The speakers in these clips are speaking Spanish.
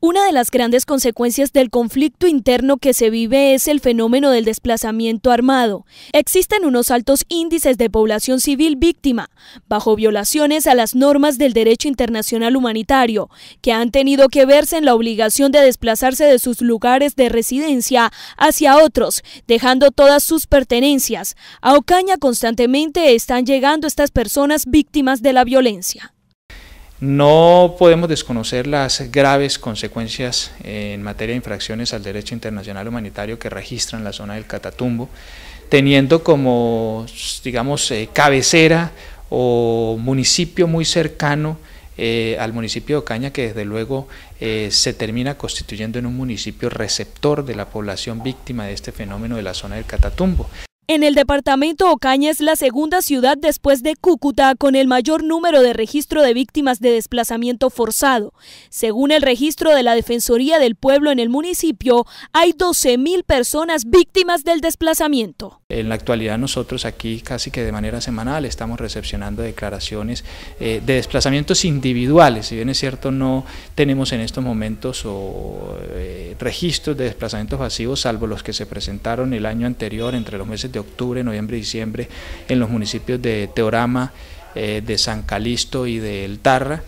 Una de las grandes consecuencias del conflicto interno que se vive es el fenómeno del desplazamiento armado. Existen unos altos índices de población civil víctima, bajo violaciones a las normas del derecho internacional humanitario, que han tenido que verse en la obligación de desplazarse de sus lugares de residencia hacia otros, dejando todas sus pertenencias. A Ocaña constantemente están llegando estas personas víctimas de la violencia. No podemos desconocer las graves consecuencias en materia de infracciones al derecho internacional humanitario que registran la zona del Catatumbo, teniendo como, digamos, eh, cabecera o municipio muy cercano eh, al municipio de Ocaña, que desde luego eh, se termina constituyendo en un municipio receptor de la población víctima de este fenómeno de la zona del Catatumbo. En el departamento Ocaña es la segunda ciudad después de Cúcuta con el mayor número de registro de víctimas de desplazamiento forzado. Según el registro de la Defensoría del Pueblo en el municipio, hay 12.000 personas víctimas del desplazamiento. En la actualidad nosotros aquí casi que de manera semanal estamos recepcionando declaraciones eh, de desplazamientos individuales. Si bien es cierto no tenemos en estos momentos o, eh, registros de desplazamientos pasivos salvo los que se presentaron el año anterior entre los meses de octubre, noviembre y diciembre en los municipios de Teorama, eh, de San Calisto y de El Tarra,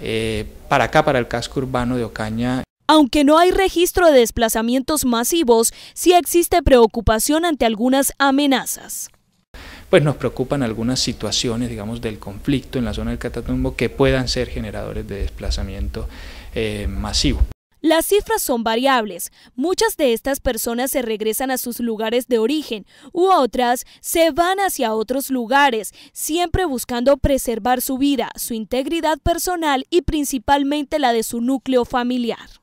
eh, para acá, para el casco urbano de Ocaña. Aunque no hay registro de desplazamientos masivos, sí existe preocupación ante algunas amenazas pues nos preocupan algunas situaciones, digamos, del conflicto en la zona del Catatumbo que puedan ser generadores de desplazamiento eh, masivo. Las cifras son variables. Muchas de estas personas se regresan a sus lugares de origen u otras se van hacia otros lugares, siempre buscando preservar su vida, su integridad personal y principalmente la de su núcleo familiar.